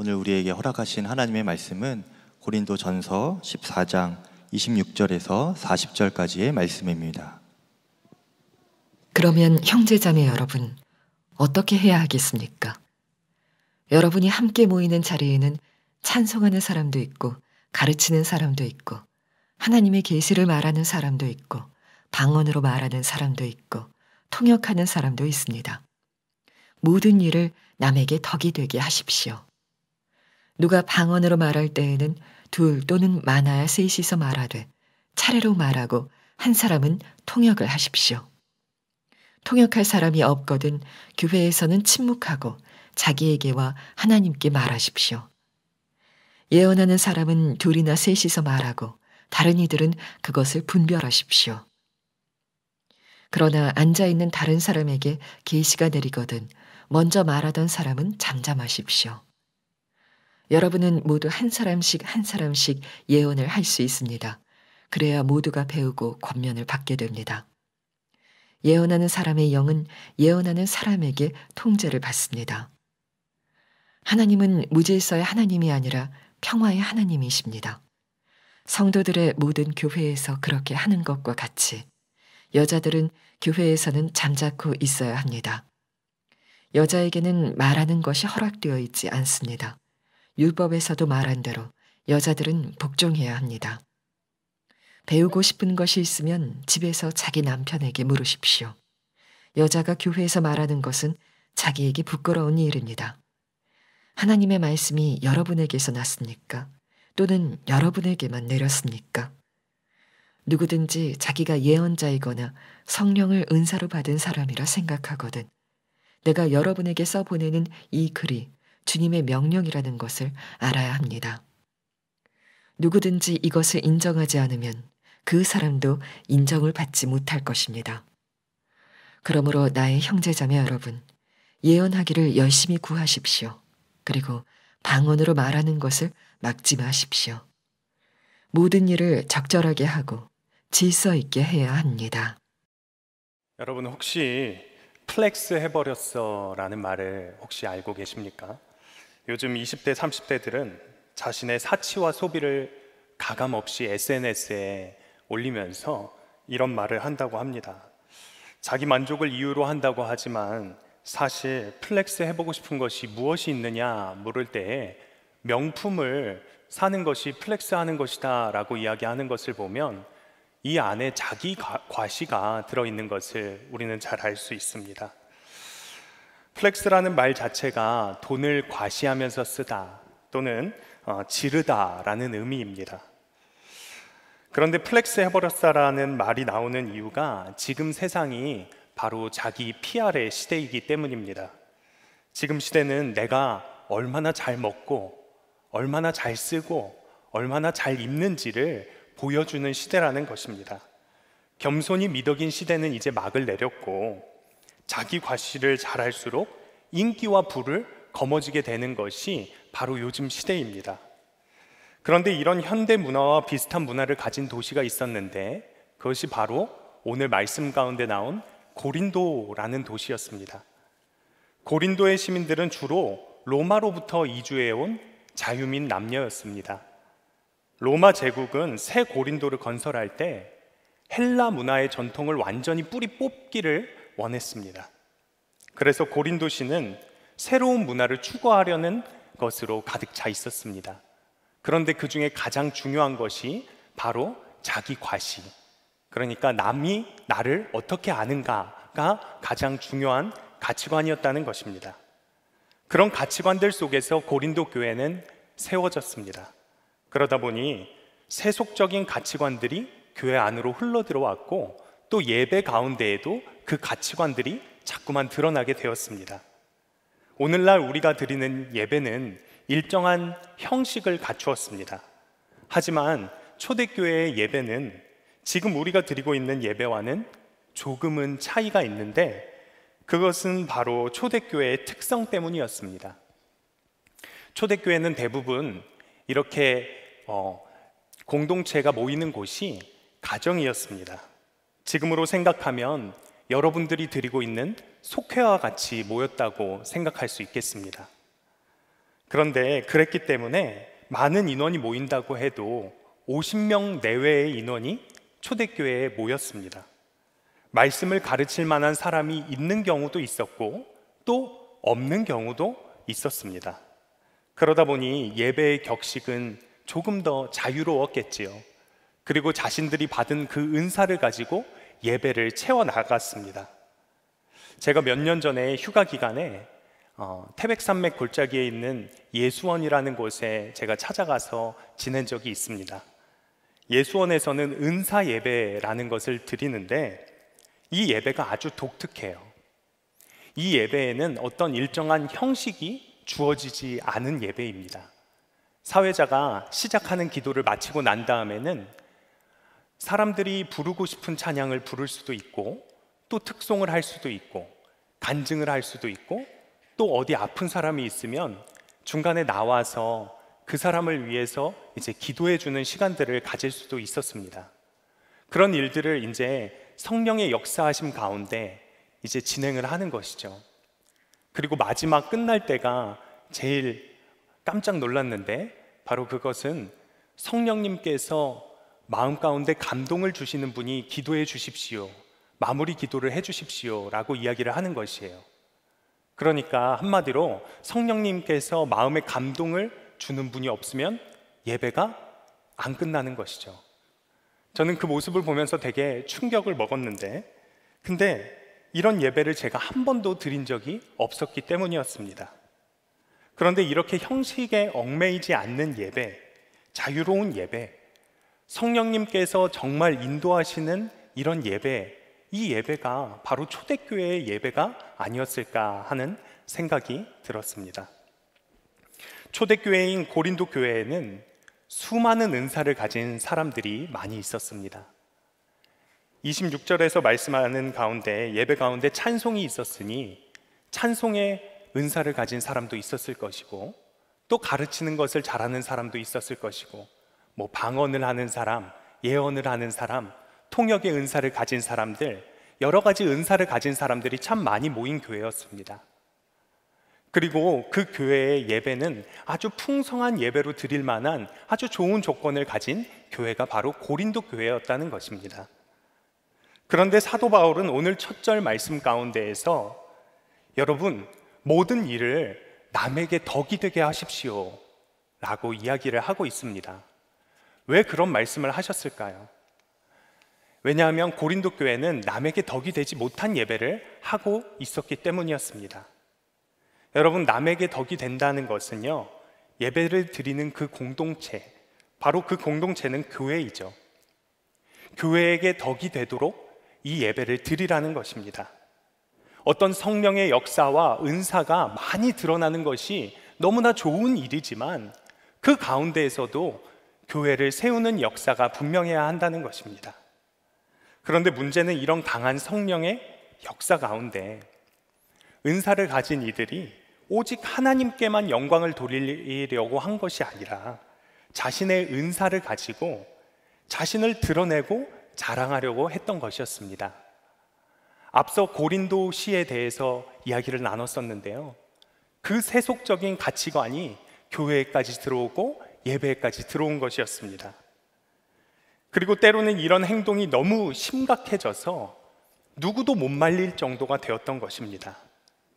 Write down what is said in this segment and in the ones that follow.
오늘 우리에게 허락하신 하나님의 말씀은 고린도 전서 14장 26절에서 40절까지의 말씀입니다. 그러면 형제자매 여러분, 어떻게 해야 하겠습니까? 여러분이 함께 모이는 자리에는 찬송하는 사람도 있고 가르치는 사람도 있고 하나님의 계시를 말하는 사람도 있고 방언으로 말하는 사람도 있고 통역하는 사람도 있습니다. 모든 일을 남에게 덕이 되게 하십시오. 누가 방언으로 말할 때에는 둘 또는 많아야 셋이서 말하되 차례로 말하고 한 사람은 통역을 하십시오. 통역할 사람이 없거든 교회에서는 침묵하고 자기에게와 하나님께 말하십시오. 예언하는 사람은 둘이나 셋이서 말하고 다른 이들은 그것을 분별하십시오. 그러나 앉아 있는 다른 사람에게 계시가 내리거든 먼저 말하던 사람은 잠잠하십시오. 여러분은 모두 한 사람씩 한 사람씩 예언을 할 수 있습니다. 그래야 모두가 배우고 권면을 받게 됩니다. 예언하는 사람의 영은 예언하는 사람에게 통제를 받습니다. 하나님은 무질서의 하나님이 아니라 평화의 하나님이십니다. 성도들의 모든 교회에서 그렇게 하는 것과 같이 여자들은 교회에서는 잠자코 있어야 합니다. 여자에게는 말하는 것이 허락되어 있지 않습니다. 율법에서도 말한 대로 여자들은 복종해야 합니다. 배우고 싶은 것이 있으면 집에서 자기 남편에게 물으십시오. 여자가 교회에서 말하는 것은 자기에게 부끄러운 일입니다. 하나님의 말씀이 여러분에게서 났습니까? 또는 여러분에게만 내렸습니까? 누구든지 자기가 예언자이거나 성령을 은사로 받은 사람이라 생각하거든. 내가 여러분에게 써보내는 이 글이 주님의 명령이라는 것을 알아야 합니다. 누구든지 이것을 인정하지 않으면 그 사람도 인정을 받지 못할 것입니다. 그러므로 나의 형제자매 여러분, 예언하기를 열심히 구하십시오. 그리고 방언으로 말하는 것을 막지 마십시오. 모든 일을 적절하게 하고 질서 있게 해야 합니다. 여러분 혹시 플렉스 해버렸어 라는 말을 혹시 알고 계십니까? 요즘 20대, 30대들은 자신의 사치와 소비를 가감 없이 SNS에 올리면서 이런 말을 한다고 합니다. 자기 만족을 이유로 한다고 하지만 사실 플렉스 해보고 싶은 것이 무엇이 있느냐 물을 때 명품을 사는 것이 플렉스 하는 것이다 라고 이야기하는 것을 보면 이 안에 자기 과시가 들어있는 것을 우리는 잘 알 수 있습니다. 플렉스라는 말 자체가 돈을 과시하면서 쓰다 또는 어, 지르다라는 의미입니다. 그런데 플렉스 해버렸다라는 말이 나오는 이유가 지금 세상이 바로 자기 PR의 시대이기 때문입니다. 지금 시대는 내가 얼마나 잘 먹고 얼마나 잘 쓰고 얼마나 잘 입는지를 보여주는 시대라는 것입니다. 겸손이 미덕인 시대는 이제 막을 내렸고 자기 과시를 잘할수록 인기와 부를 거머쥐게 되는 것이 바로 요즘 시대입니다. 그런데 이런 현대 문화와 비슷한 문화를 가진 도시가 있었는데 그것이 바로 오늘 말씀 가운데 나온 고린도라는 도시였습니다. 고린도의 시민들은 주로 로마로부터 이주해온 자유민 남녀였습니다. 로마 제국은 새 고린도를 건설할 때 헬라 문화의 전통을 완전히 뿌리 뽑기를 원했습니다. 그래서 고린도시는 새로운 문화를 추구하려는 것으로 가득 차 있었습니다. 그런데 그 중에 가장 중요한 것이 바로 자기 과시. 그러니까 남이 나를 어떻게 아는가가 가장 중요한 가치관이었다는 것입니다. 그런 가치관들 속에서 고린도 교회는 세워졌습니다. 그러다 보니 세속적인 가치관들이 교회 안으로 흘러 들어왔고 또 예배 가운데에도 그 가치관들이 자꾸만 드러나게 되었습니다. 오늘날 우리가 드리는 예배는 일정한 형식을 갖추었습니다. 하지만 초대교회의 예배는 지금 우리가 드리고 있는 예배와는 조금은 차이가 있는데 그것은 바로 초대교회의 특성 때문이었습니다. 초대교회는 대부분 이렇게 어, 공동체가 모이는 곳이 가정이었습니다. 지금으로 생각하면 여러분들이 드리고 있는 속회와 같이 모였다고 생각할 수 있겠습니다. 그런데 그랬기 때문에 많은 인원이 모인다고 해도 50명 내외의 인원이 초대교회에 모였습니다. 말씀을 가르칠 만한 사람이 있는 경우도 있었고 또 없는 경우도 있었습니다. 그러다 보니 예배의 격식은 조금 더 자유로웠겠지요. 그리고 자신들이 받은 그 은사를 가지고 예배를 채워 나갔습니다. 제가 몇 년 전에 휴가 기간에 어, 태백산맥 골짜기에 있는 예수원이라는 곳에 제가 찾아가서 지낸 적이 있습니다. 예수원에서는 은사 예배라는 것을 드리는데 이 예배가 아주 독특해요. 이 예배에는 어떤 일정한 형식이 주어지지 않은 예배입니다. 사회자가 시작하는 기도를 마치고 난 다음에는 사람들이 부르고 싶은 찬양을 부를 수도 있고 또 특송을 할 수도 있고 간증을 할 수도 있고 또 어디 아픈 사람이 있으면 중간에 나와서 그 사람을 위해서 이제 기도해 주는 시간들을 가질 수도 있었습니다. 그런 일들을 이제 성령의 역사하심 가운데 이제 진행을 하는 것이죠. 그리고 마지막 끝날 때가 제일 깜짝 놀랐는데 바로 그것은 성령님께서 마음 가운데 감동을 주시는 분이 기도해 주십시오. 마무리 기도를 해 주십시오. 라고 이야기를 하는 것이에요. 그러니까 한마디로 성령님께서 마음의 감동을 주는 분이 없으면 예배가 안 끝나는 것이죠. 저는 그 모습을 보면서 되게 충격을 먹었는데, 근데 이런 예배를 제가 한 번도 드린 적이 없었기 때문이었습니다. 그런데 이렇게 형식에 얽매이지 않는 예배, 자유로운 예배, 성령님께서 정말 인도하시는 이런 예배, 이 예배가 바로 초대교회의 예배가 아니었을까 하는 생각이 들었습니다. 초대교회인 고린도 교회에는 수많은 은사를 가진 사람들이 많이 있었습니다. 26절에서 말씀하는 가운데 예배 가운데 찬송이 있었으니 찬송의 은사를 가진 사람도 있었을 것이고 또 가르치는 것을 잘하는 사람도 있었을 것이고 뭐 방언을 하는 사람, 예언을 하는 사람, 통역의 은사를 가진 사람들, 여러 가지 은사를 가진 사람들이 참 많이 모인 교회였습니다. 그리고 그 교회의 예배는 아주 풍성한 예배로 드릴 만한 아주 좋은 조건을 가진 교회가 바로 고린도 교회였다는 것입니다. 그런데 사도 바울은 오늘 첫 절 말씀 가운데에서 여러분 모든 일을 남에게 덕이 되게 하십시오 라고 이야기를 하고 있습니다. 왜 그런 말씀을 하셨을까요? 왜냐하면 고린도 교회는 남에게 덕이 되지 못한 예배를 하고 있었기 때문이었습니다. 여러분, 남에게 덕이 된다는 것은요, 예배를 드리는 그 공동체, 바로 그 공동체는 교회이죠. 교회에게 덕이 되도록 이 예배를 드리라는 것입니다. 어떤 성령의 역사와 은사가 많이 드러나는 것이 너무나 좋은 일이지만 그 가운데에서도 교회를 세우는 역사가 분명해야 한다는 것입니다. 그런데 문제는 이런 강한 성령의 역사 가운데 은사를 가진 이들이 오직 하나님께만 영광을 돌리려고 한 것이 아니라 자신의 은사를 가지고 자신을 드러내고 자랑하려고 했던 것이었습니다. 앞서 고린도 시에 대해서 이야기를 나눴었는데요. 그 세속적인 가치관이 교회까지 들어오고 예배까지 들어온 것이었습니다. 그리고 때로는 이런 행동이 너무 심각해져서 누구도 못 말릴 정도가 되었던 것입니다.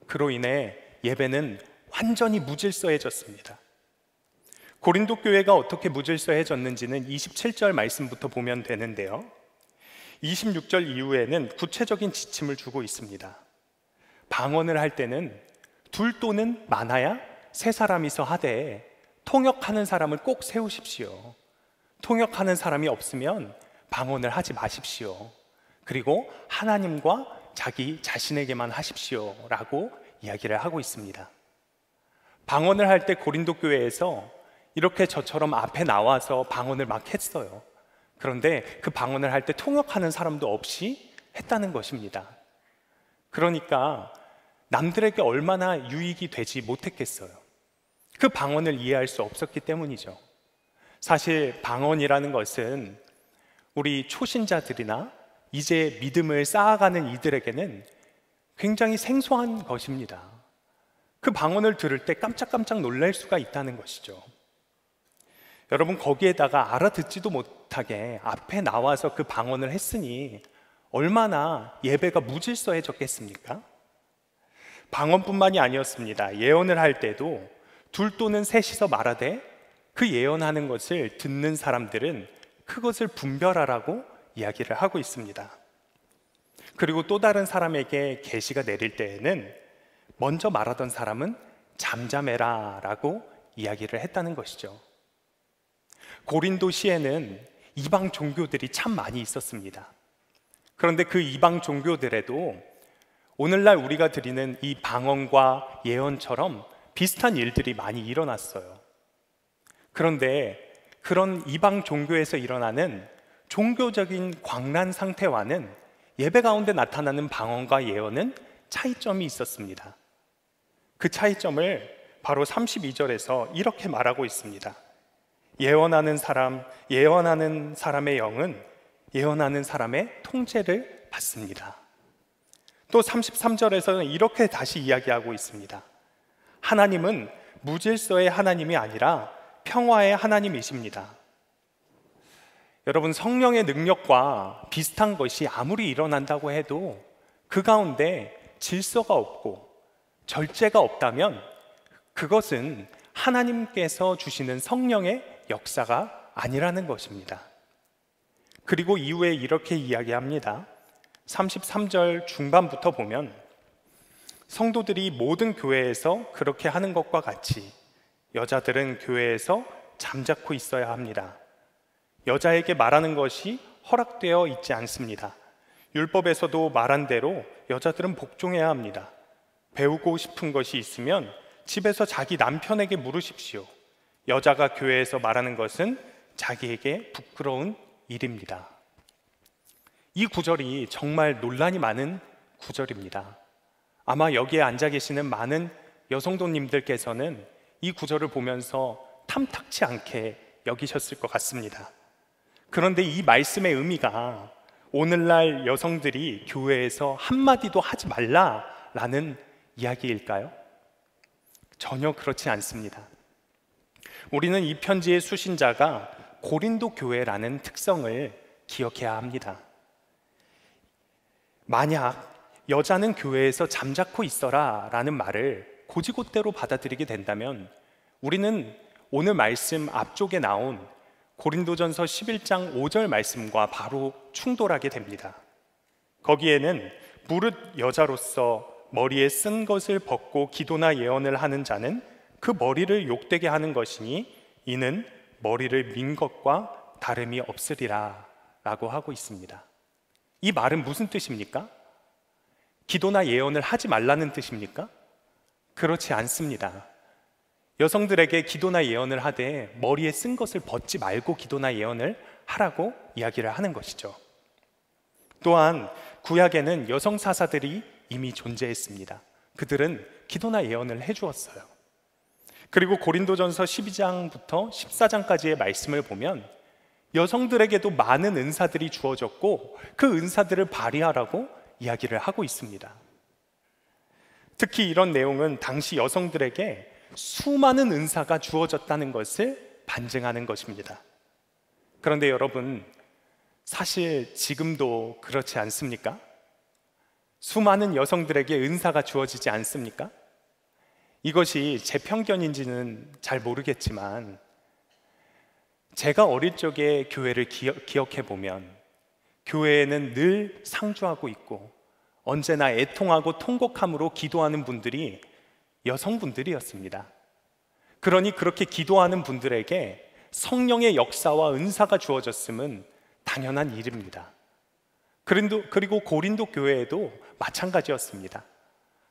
그로 인해 예배는 완전히 무질서해졌습니다. 고린도 교회가 어떻게 무질서해졌는지는 27절 말씀부터 보면 되는데요. 26절 이후에는 구체적인 지침을 주고 있습니다. 방언을 할 때는 둘 또는 많아야 세 사람이서 하되 통역하는 사람을 꼭 세우십시오. 통역하는 사람이 없으면 방언을 하지 마십시오. 그리고 하나님과 자기 자신에게만 하십시오. 라고 이야기를 하고 있습니다. 방언을 할 때 고린도 교회에서 이렇게 저처럼 앞에 나와서 방언을 막 했어요. 그런데 그 방언을 할 때 통역하는 사람도 없이 했다는 것입니다. 그러니까 남들에게 얼마나 유익이 되지 못했겠어요. 그 방언을 이해할 수 없었기 때문이죠. 사실 방언이라는 것은 우리 초신자들이나 이제 믿음을 쌓아가는 이들에게는 굉장히 생소한 것입니다. 그 방언을 들을 때 깜짝깜짝 놀랄 수가 있다는 것이죠. 여러분 거기에다가 알아듣지도 못하게 앞에 나와서 그 방언을 했으니 얼마나 예배가 무질서해졌겠습니까? 방언뿐만이 아니었습니다. 예언을 할 때도 둘 또는 셋이서 말하되 그 예언하는 것을 듣는 사람들은 그것을 분별하라고 이야기를 하고 있습니다. 그리고 또 다른 사람에게 계시가 내릴 때에는 먼저 말하던 사람은 잠잠해라라고 이야기를 했다는 것이죠. 고린도 시에는 이방 종교들이 참 많이 있었습니다. 그런데 그 이방 종교들에도 오늘날 우리가 드리는 이 방언과 예언처럼 비슷한 일들이 많이 일어났어요. 그런데 그런 이방 종교에서 일어나는 종교적인 광란 상태와는 예배 가운데 나타나는 방언과 예언은 차이점이 있었습니다. 그 차이점을 바로 32절에서 이렇게 말하고 있습니다. 예언하는 사람, 예언하는 사람의 영은 예언하는 사람의 통제를 받습니다. 또 33절에서는 이렇게 다시 이야기하고 있습니다. 하나님은 무질서의 하나님이 아니라 평화의 하나님이십니다. 여러분 성령의 능력과 비슷한 것이 아무리 일어난다고 해도 그 가운데 질서가 없고 절제가 없다면 그것은 하나님께서 주시는 성령의 역사가 아니라는 것입니다. 그리고 이후에 이렇게 이야기합니다. 33절 중반부터 보면 성도들이 모든 교회에서 그렇게 하는 것과 같이 여자들은 교회에서 잠자코 있어야 합니다. 여자에게 말하는 것이 허락되어 있지 않습니다. 율법에서도 말한 대로 여자들은 복종해야 합니다. 배우고 싶은 것이 있으면 집에서 자기 남편에게 물으십시오. 여자가 교회에서 말하는 것은 자기에게 부끄러운 일입니다. 이 구절이 정말 논란이 많은 구절입니다. 아마 여기에 앉아 계시는 많은 여성도님들께서는 이 구절을 보면서 탐탁치 않게 여기셨을 것 같습니다. 그런데 이 말씀의 의미가 오늘날 여성들이 교회에서 한마디도 하지 말라라는 이야기일까요? 전혀 그렇지 않습니다. 우리는 이 편지의 수신자가 고린도 교회라는 특성을 기억해야 합니다. 만약 여자는 교회에서 잠자코 있어라 라는 말을 고지고대로 받아들이게 된다면 우리는 오늘 말씀 앞쪽에 나온 고린도전서 11장 5절 말씀과 바로 충돌하게 됩니다. 거기에는 무릇 여자로서 머리에 쓴 것을 벗고 기도나 예언을 하는 자는 그 머리를 욕되게 하는 것이니 이는 머리를 민 것과 다름이 없으리라 라고 하고 있습니다. 이 말은 무슨 뜻입니까? 기도나 예언을 하지 말라는 뜻입니까? 그렇지 않습니다. 여성들에게 기도나 예언을 하되 머리에 쓴 것을 벗지 말고 기도나 예언을 하라고 이야기를 하는 것이죠. 또한 구약에는 여성 사사들이 이미 존재했습니다. 그들은 기도나 예언을 해주었어요. 그리고 고린도전서 12장부터 14장까지의 말씀을 보면 여성들에게도 많은 은사들이 주어졌고 그 은사들을 발휘하라고 이야기를 하고 있습니다. 특히 이런 내용은 당시 여성들에게 수많은 은사가 주어졌다는 것을 반증하는 것입니다. 그런데 여러분, 사실 지금도 그렇지 않습니까? 수많은 여성들에게 은사가 주어지지 않습니까? 이것이 제 편견인지는 잘 모르겠지만 제가 어릴 적에 교회를 기억, 기억해 보면 교회에는 늘 상주하고 있고 언제나 애통하고 통곡함으로 기도하는 분들이 여성분들이었습니다. 그러니 그렇게 기도하는 분들에게 성령의 역사와 은사가 주어졌음은 당연한 일입니다. 그리고 고린도 교회에도 마찬가지였습니다.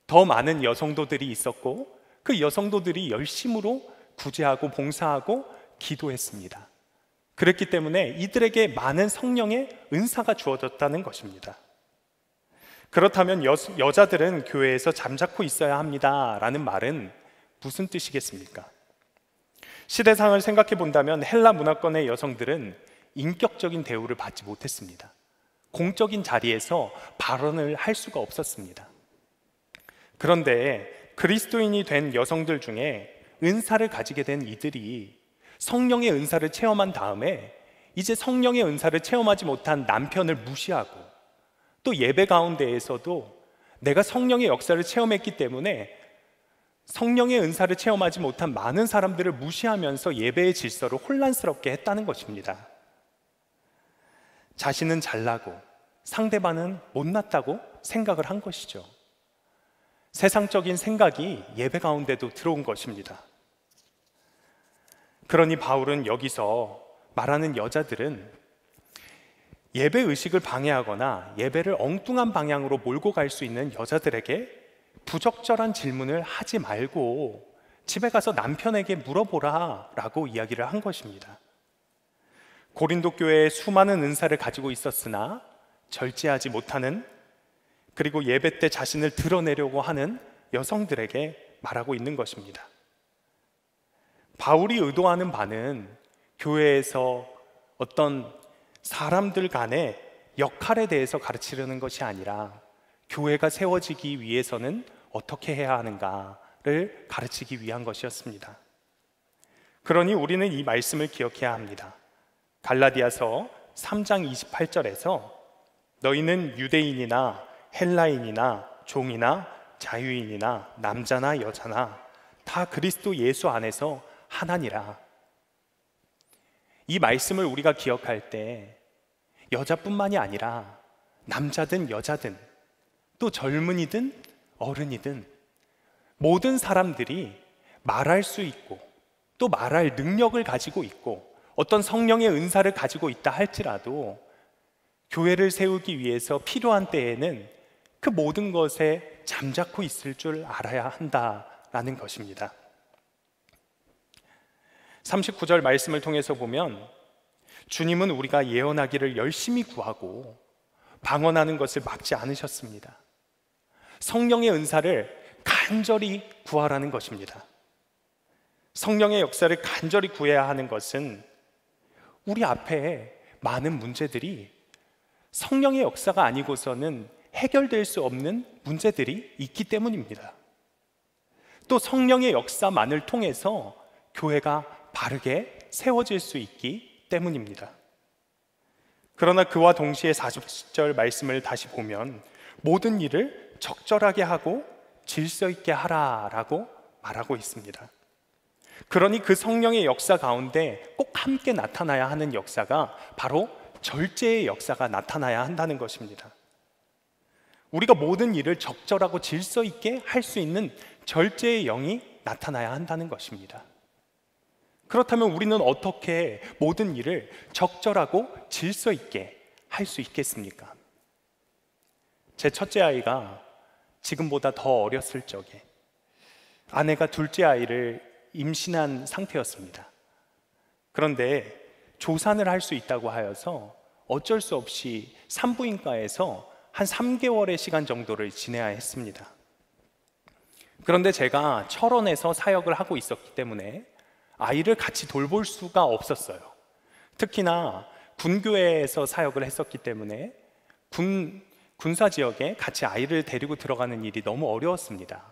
더 많은 여성도들이 있었고 그 여성도들이 열심으로 구제하고 봉사하고 기도했습니다. 그랬기 때문에 이들에게 많은 성령의 은사가 주어졌다는 것입니다. 그렇다면 여, 여자들은 교회에서 잠자코 있어야 합니다라는 말은 무슨 뜻이겠습니까? 시대상을 생각해 본다면 헬라 문화권의 여성들은 인격적인 대우를 받지 못했습니다. 공적인 자리에서 발언을 할 수가 없었습니다. 그런데 그리스도인이 된 여성들 중에 은사를 가지게 된 이들이 성령의 은사를 체험한 다음에 이제 성령의 은사를 체험하지 못한 남편을 무시하고 또 예배 가운데에서도 내가 성령의 역사를 체험했기 때문에 성령의 은사를 체험하지 못한 많은 사람들을 무시하면서 예배의 질서를 혼란스럽게 했다는 것입니다. 자신은 잘나고 상대방은 못났다고 생각을 한 것이죠. 세상적인 생각이 예배 가운데도 들어온 것입니다. 그러니 바울은 여기서 말하는 여자들은 예배 의식을 방해하거나 예배를 엉뚱한 방향으로 몰고 갈 수 있는 여자들에게 부적절한 질문을 하지 말고 집에 가서 남편에게 물어보라 라고 이야기를 한 것입니다. 고린도 교회에 수많은 은사를 가지고 있었으나 절제하지 못하는 그리고 예배 때 자신을 드러내려고 하는 여성들에게 말하고 있는 것입니다. 바울이 의도하는 바는 교회에서 어떤 사람들 간의 역할에 대해서 가르치려는 것이 아니라 교회가 세워지기 위해서는 어떻게 해야 하는가를 가르치기 위한 것이었습니다. 그러니 우리는 이 말씀을 기억해야 합니다. 갈라디아서 3장 28절에서 너희는 유대인이나 헬라인이나 종이나 자유인이나 남자나 여자나 다 그리스도 예수 안에서 하나니라. 이 말씀을 우리가 기억할 때 여자뿐만이 아니라 남자든 여자든 또 젊은이든 어른이든 모든 사람들이 말할 수 있고 또 말할 능력을 가지고 있고 어떤 성령의 은사를 가지고 있다 할지라도 교회를 세우기 위해서 필요한 때에는 그 모든 것에 잠자코 있을 줄 알아야 한다라는 것입니다. 39절 말씀을 통해서 보면 주님은 우리가 예언하기를 열심히 구하고 방언하는 것을 막지 않으셨습니다. 성령의 은사를 간절히 구하라는 것입니다. 성령의 역사를 간절히 구해야 하는 것은 우리 앞에 많은 문제들이 성령의 역사가 아니고서는 해결될 수 없는 문제들이 있기 때문입니다. 또 성령의 역사만을 통해서 교회가 바르게 세워질 수 있기 때문입니다. 그러나 그와 동시에 40절 말씀을 다시 보면 모든 일을 적절하게 하고 질서 있게 하라라고 말하고 있습니다. 그러니 그 성령의 역사 가운데 꼭 함께 나타나야 하는 역사가 바로 절제의 역사가 나타나야 한다는 것입니다. 우리가 모든 일을 적절하고 질서 있게 할 수 있는 절제의 영이 나타나야 한다는 것입니다. 그렇다면 우리는 어떻게 모든 일을 적절하고 질서 있게 할 수 있겠습니까? 제 첫째 아이가 지금보다 더 어렸을 적에 아내가 둘째 아이를 임신한 상태였습니다. 그런데 조산을 할 수 있다고 하여서 어쩔 수 없이 산부인과에서 한 3개월의 시간 정도를 지내야 했습니다. 그런데 제가 철원에서 사역을 하고 있었기 때문에 아이를 같이 돌볼 수가 없었어요. 특히나 군교에서 사역을 했었기 때문에 군, 군사 지역에 같이 아이를 데리고 들어가는 일이 너무 어려웠습니다.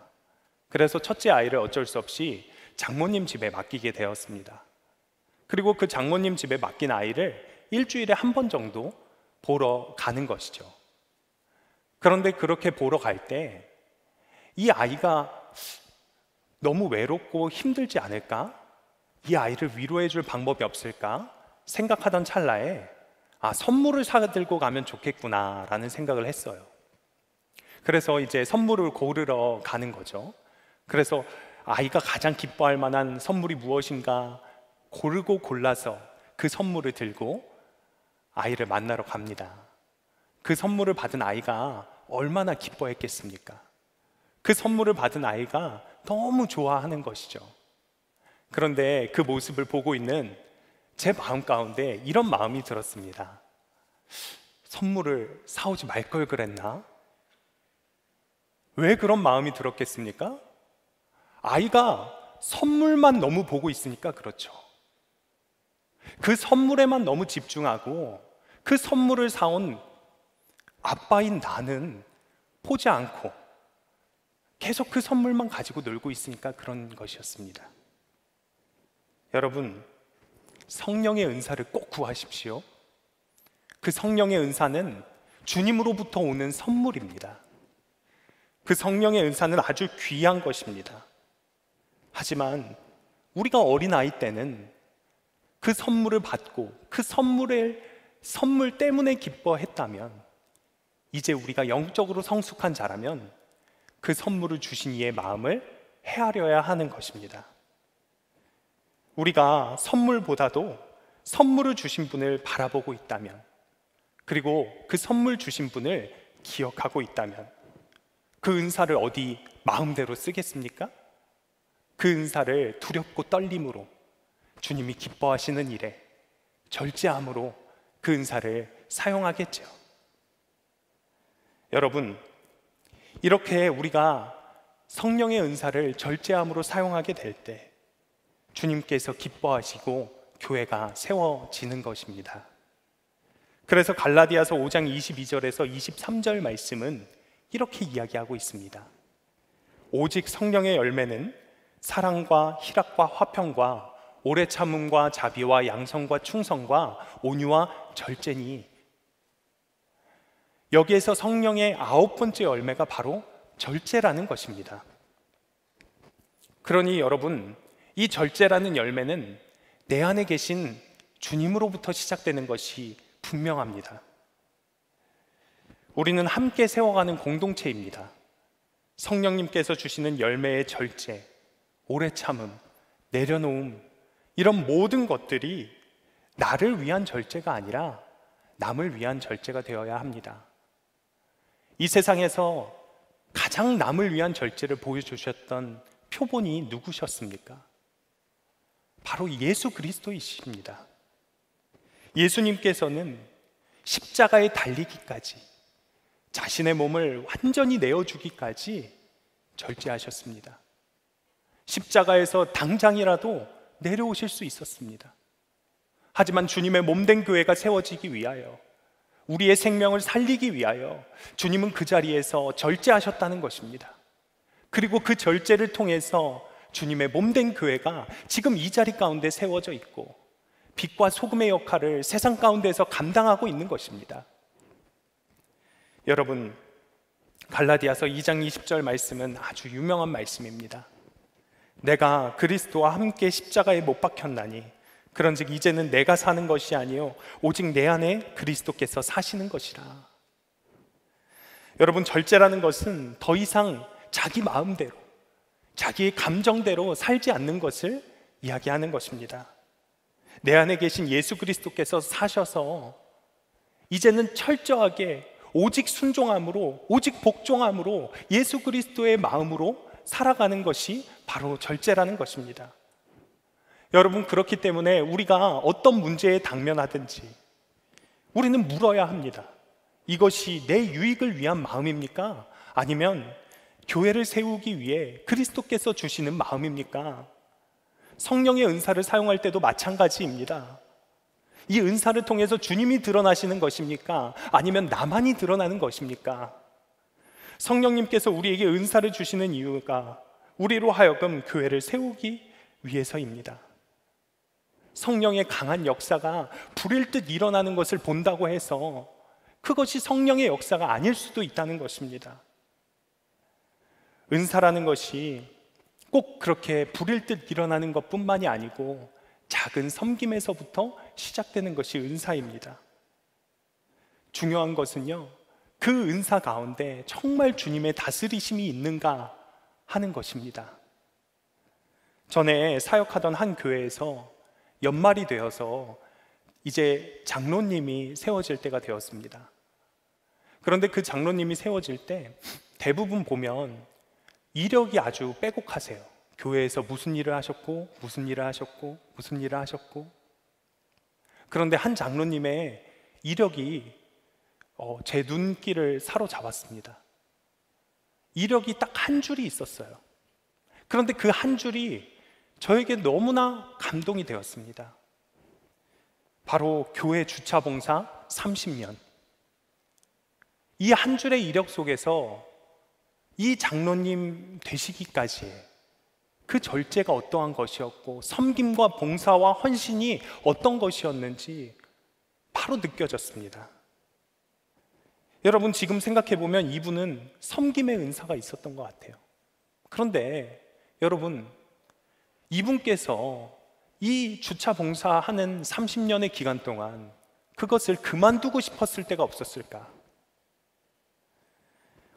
그래서 첫째 아이를 어쩔 수 없이 장모님 집에 맡기게 되었습니다. 그리고 그 장모님 집에 맡긴 아이를 일주일에 한 번 정도 보러 가는 것이죠. 그런데 그렇게 보러 갈 때 이 아이가 너무 외롭고 힘들지 않을까? 이 아이를 위로해 줄 방법이 없을까 생각하던 찰나에 아, 선물을 사들고 가면 좋겠구나라는 생각을 했어요. 그래서 이제 선물을 고르러 가는 거죠. 그래서 아이가 가장 기뻐할 만한 선물이 무엇인가 고르고 골라서 그 선물을 들고 아이를 만나러 갑니다. 그 선물을 받은 아이가 얼마나 기뻐했겠습니까? 그 선물을 받은 아이가 너무 좋아하는 것이죠. 그런데 그 모습을 보고 있는 제 마음 가운데 이런 마음이 들었습니다. 선물을 사오지 말 걸 그랬나? 왜 그런 마음이 들었겠습니까? 아이가 선물만 너무 보고 있으니까 그렇죠. 그 선물에만 너무 집중하고 그 선물을 사온 아빠인 나는 보지 않고 계속 그 선물만 가지고 놀고 있으니까 그런 것이었습니다. 여러분, 성령의 은사를 꼭 구하십시오. 그 성령의 은사는 주님으로부터 오는 선물입니다. 그 성령의 은사는 아주 귀한 것입니다. 하지만 우리가 어린아이 때는 그 선물을 받고 그 선물을 선물 때문에 기뻐했다면 이제 우리가 영적으로 성숙한 자라면 그 선물을 주신 이의 마음을 헤아려야 하는 것입니다. 우리가 선물보다도 선물을 주신 분을 바라보고 있다면, 그리고 그 선물 주신 분을 기억하고 있다면, 그 은사를 어디 마음대로 쓰겠습니까? 그 은사를 두렵고 떨림으로 주님이 기뻐하시는 일에 절제함으로 그 은사를 사용하겠죠. 여러분, 이렇게 우리가 성령의 은사를 절제함으로 사용하게 될 때, 주님께서 기뻐하시고 교회가 세워지는 것입니다. 그래서 갈라디아서 5장 22절에서 23절 말씀은 이렇게 이야기하고 있습니다. 오직 성령의 열매는 사랑과 희락과 화평과 오래 참음과 자비와 양성과 충성과 온유와 절제니 여기에서 성령의 아홉 번째 열매가 바로 절제라는 것입니다. 그러니 여러분 이 절제라는 열매는 내 안에 계신 주님으로부터 시작되는 것이 분명합니다. 우리는 함께 세워가는 공동체입니다. 성령님께서 주시는 열매의 절제, 오래 참음, 내려놓음, 이런 모든 것들이 나를 위한 절제가 아니라 남을 위한 절제가 되어야 합니다. 이 세상에서 가장 남을 위한 절제를 보여주셨던 표본이 누구셨습니까? 바로 예수 그리스도이십니다. 예수님께서는 십자가에 달리기까지 자신의 몸을 완전히 내어주기까지 절제하셨습니다. 십자가에서 당장이라도 내려오실 수 있었습니다. 하지만 주님의 몸된 교회가 세워지기 위하여 우리의 생명을 살리기 위하여 주님은 그 자리에서 절제하셨다는 것입니다. 그리고 그 절제를 통해서 주님의 몸된 교회가 지금 이 자리 가운데 세워져 있고 빛과 소금의 역할을 세상 가운데서 감당하고 있는 것입니다. 여러분, 갈라디아서 2장 20절 말씀은 아주 유명한 말씀입니다. 내가 그리스도와 함께 십자가에 못 박혔나니 그런즉 이제는 내가 사는 것이 아니요 오직 내 안에 그리스도께서 사시는 것이라. 여러분 절제라는 것은 더 이상 자기 마음대로 자기 감정대로 살지 않는 것을 이야기하는 것입니다. 내 안에 계신 예수 그리스도께서 사셔서 이제는 철저하게 오직 순종함으로, 오직 복종함으로 예수 그리스도의 마음으로 살아가는 것이 바로 절제라는 것입니다. 여러분, 그렇기 때문에 우리가 어떤 문제에 당면하든지 우리는 물어야 합니다. 이것이 내 유익을 위한 마음입니까? 아니면 교회를 세우기 위해 그리스도께서 주시는 마음입니까? 성령의 은사를 사용할 때도 마찬가지입니다. 이 은사를 통해서 주님이 드러나시는 것입니까? 아니면 나만이 드러나는 것입니까? 성령님께서 우리에게 은사를 주시는 이유가 우리로 하여금 교회를 세우기 위해서입니다. 성령의 강한 역사가 불일 듯 일어나는 것을 본다고 해서 그것이 성령의 역사가 아닐 수도 있다는 것입니다. 은사라는 것이 꼭 그렇게 불일 듯 일어나는 것뿐만이 아니고 작은 섬김에서부터 시작되는 것이 은사입니다. 중요한 것은요. 그 은사 가운데 정말 주님의 다스리심이 있는가 하는 것입니다. 전에 사역하던 한 교회에서 연말이 되어서 이제 장로님이 세워질 때가 되었습니다. 그런데 그 장로님이 세워질 때 대부분 보면 이력이 아주 빼곡하세요. 교회에서 무슨 일을 하셨고, 무슨 일을 하셨고, 무슨 일을 하셨고. 그런데 한 장로님의 이력이 어, 제 눈길을 사로잡았습니다. 이력이 딱 한 줄이 있었어요. 그런데 그 한 줄이 저에게 너무나 감동이 되었습니다. 바로 교회 주차봉사 30년. 이 한 줄의 이력 속에서 이 장로님 되시기까지 그 절제가 어떠한 것이었고 섬김과 봉사와 헌신이 어떤 것이었는지 바로 느껴졌습니다. 여러분 지금 생각해 보면 이분은 섬김의 은사가 있었던 것 같아요. 그런데 여러분 이분께서 이 주차 봉사하는 30년의 기간 동안 그것을 그만두고 싶었을 때가 없었을까?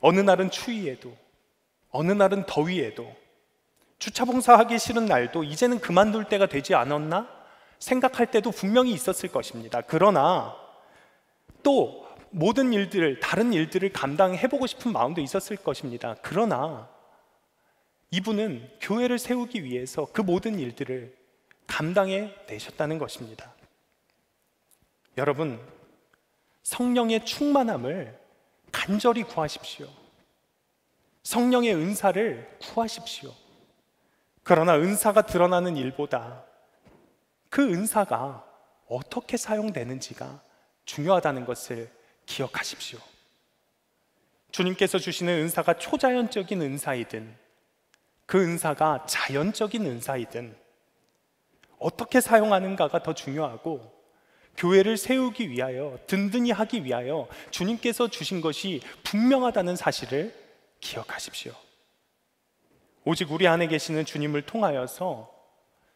어느 날은 추위에도, 어느 날은 더위에도, 주차 봉사하기 싫은 날도 이제는 그만둘 때가 되지 않았나 생각할 때도 분명히 있었을 것입니다. 그러나 또 모든 일들을, 다른 일들을 감당해보고 싶은 마음도 있었을 것입니다. 그러나 이분은 교회를 세우기 위해서 그 모든 일들을 감당해 내셨다는 것입니다. 여러분, 성령의 충만함을 간절히 구하십시오. 성령의 은사를 구하십시오. 그러나 은사가 드러나는 일보다 그 은사가 어떻게 사용되는지가 중요하다는 것을 기억하십시오. 주님께서 주시는 은사가 초자연적인 은사이든 그 은사가 자연적인 은사이든 어떻게 사용하는가가 더 중요하고 교회를 세우기 위하여 든든히 하기 위하여 주님께서 주신 것이 분명하다는 사실을 기억하십시오. 오직 우리 안에 계시는 주님을 통하여서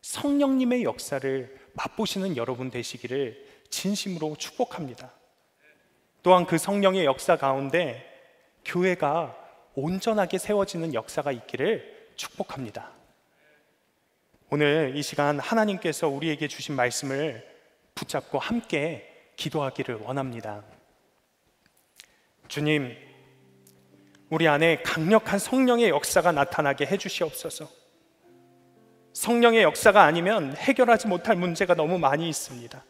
성령님의 역사를 맛보시는 여러분 되시기를 진심으로 축복합니다. 또한 그 성령의 역사 가운데 교회가 온전하게 세워지는 역사가 있기를 축복합니다. 오늘 이 시간 하나님께서 우리에게 주신 말씀을 붙잡고 함께 기도하기를 원합니다. 주님, 우리 안에 강력한 성령의 역사가 나타나게 해주시옵소서. 성령의 역사가 아니면 해결하지 못할 문제가 너무 많이 있습니다.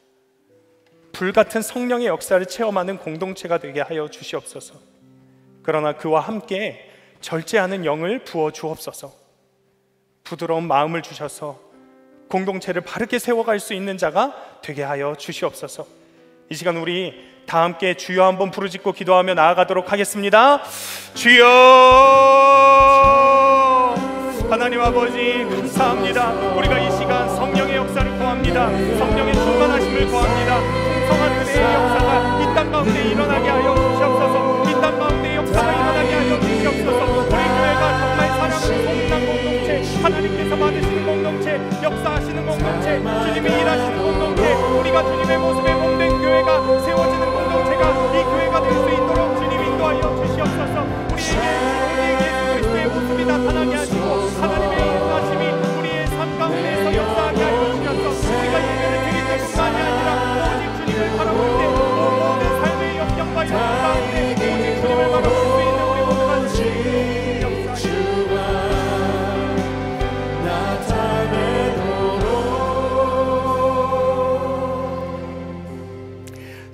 불같은 성령의 역사를 체험하는 공동체가 되게 하여 주시옵소서. 그러나 그와 함께 절제하는 영을 부어 주옵소서. 부드러운 마음을 주셔서 공동체를 바르게 세워갈 수 있는 자가 되게 하여 주시옵소서. 이 시간 우리 다 함께 주여 한번 부르짖고 기도하며 나아가도록 하겠습니다. 주여 하나님 아버지 감사합니다. 우리가 이 시간 성령의 역사를 구합니다. 성령의 충만하심을 구합니다. 성한 은혜의 역사가 이 땅 가운데 일어나게 하여 주시옵소서. 이 땅 가운데 역사가 일어나게 하여 주시옵소서. 우리 교회가 정말 사랑하는 공동체 하나님께서 받으시는 역사하시는 공동체 주님이 일하시는 공동체 우리가 주님의 모습에 몸된 교회가 세워지는 공동체가 이 교회가 될 수 있도록 주님 인도하여 주시옵소서 우리에게 우리에게 그리스도의 모습이 나타나게 하시고 하나님의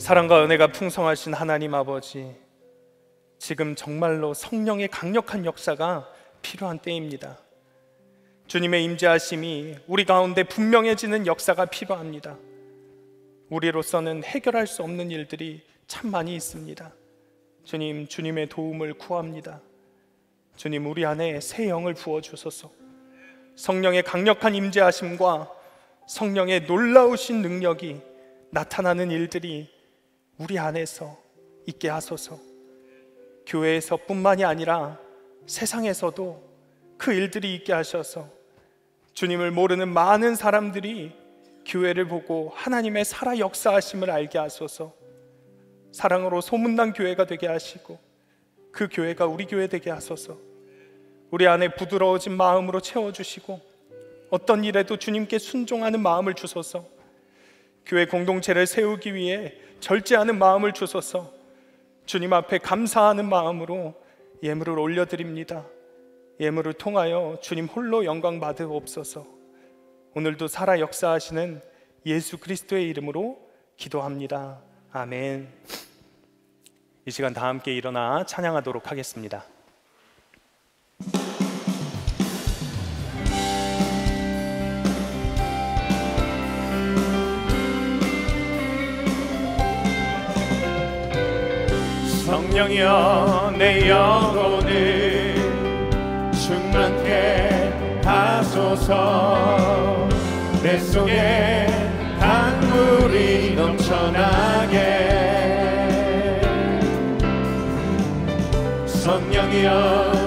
사랑과 은혜가 풍성하신 하나님 아버지, 지금 정말로 성령의 강력한 역사가 필요한 때입니다. 주님의 임재하심이 우리 가운데 분명해지는 역사가 필요합니다. 우리로서는 해결할 수 없는 일들이 참 많이 있습니다. 주님, 주님의 도움을 구합니다. 주님, 우리 안에 새 영을 부어 주소서. 성령의 강력한 임재하심과 성령의 놀라우신 능력이 나타나는 일들이 우리 안에서 있게 하소서. 교회에서 뿐만이 아니라 세상에서도 그 일들이 있게 하셔서 주님을 모르는 많은 사람들이 교회를 보고 하나님의 살아 역사하심을 알게 하소서. 사랑으로 소문난 교회가 되게 하시고 그 교회가 우리 교회 되게 하소서. 우리 안에 부드러워진 마음으로 채워 주시고 어떤 일에도 주님께 순종하는 마음을 주소서. 교회 공동체를 세우기 위해 절제하는 마음을 주소서 주님 앞에 감사하는 마음으로 예물을 올려드립니다. 예물을 통하여 주님 홀로 영광 받으옵소서 오늘도 살아 역사하시는 예수 그리스도의 이름으로 기도합니다. 아멘. 이 시간 다 함께 일어나 찬양하도록 하겠습니다. 성령이여 내 영혼을 충만케 하소서 내 속에 강물이 넘쳐나게 성령이여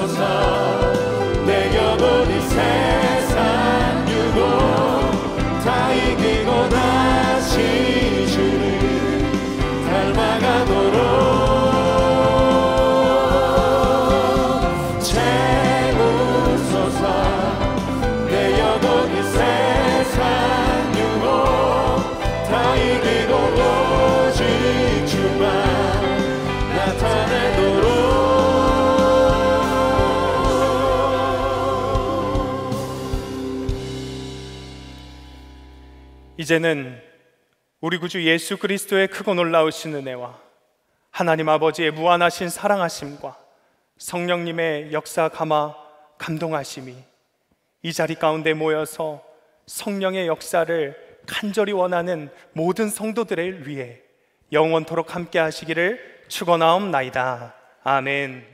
Hosanna. 이제는 우리 구주 예수 그리스도의 크고 놀라우신 은혜와 하나님 아버지의 무한하신 사랑하심과 성령님의 역사 감화 감동하심이 이 자리 가운데 모여서 성령의 역사를 간절히 원하는 모든 성도들을 위해 영원토록 함께 하시기를 축원하옵나이다. 아멘.